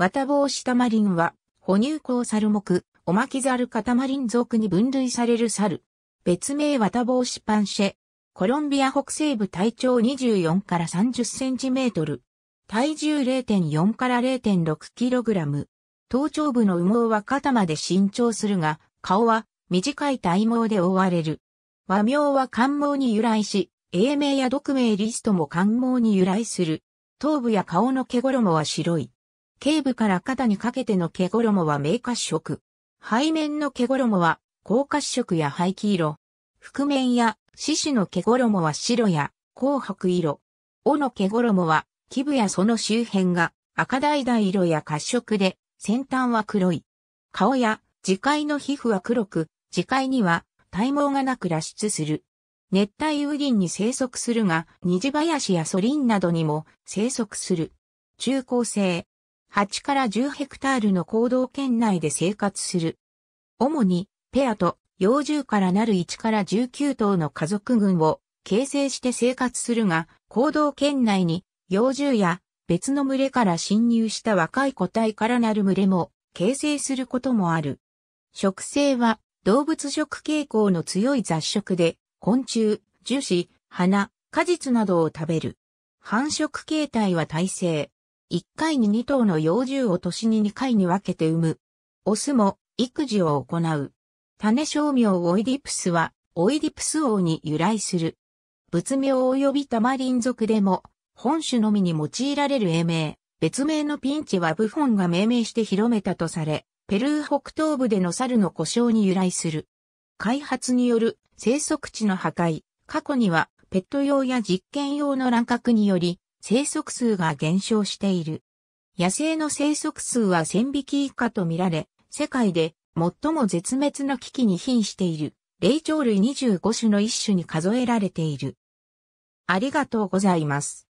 綿棒タマリンは、哺乳綱猿目、おまき猿カタマリン属に分類される猿。別名綿棒シパンシェ。コロンビア北西部体長24から30センチメートル。体重0.4から0.6キログラム。頭頂部の羽毛は肩まで伸長するが、顔は短い体毛で覆われる。和名は漢毛に由来し、英名や独名リストも漢毛に由来する。頭部や顔の毛衣は白い。頸部から肩にかけての毛衣は明褐色。背面の毛衣は高褐色や灰黄色。覆面や獅子の毛衣は白や紅白色。尾の毛衣は基部やその周辺が赤橙色や褐色で先端は黒い。顔や磁界の皮膚は黒く、磁界には体毛がなく脱出する。熱帯雨林に生息するが、虹林やソリンなどにも生息する。中高生、8から10ヘクタールの行動圏内で生活する。主に、ペアと幼獣からなる1から19頭の家族群を形成して生活するが、行動圏内に幼獣や別の群れから侵入した若い個体からなる群れも形成することもある。食性は動物食傾向の強い雑食で、昆虫、樹脂、花、果実などを食べる。繁殖形態は耐性、1回に2頭の幼獣を年に2回に分けて産む。オスも育児を行う。種商名オイディプスは、オイディプス王に由来する。仏名及び玉林族でも、本種のみに用いられる英名、別名のピンチはブフォンが命名して広めたとされ、ペルー北東部での猿の故障に由来する。開発による生息地の破壊、過去にはペット用や実験用の乱獲により、生息数が減少している。野生の生息数は1000匹以下とみられ、世界で最も絶滅の危機に瀕している、霊長類25種の一種に数えられている。ありがとうございます。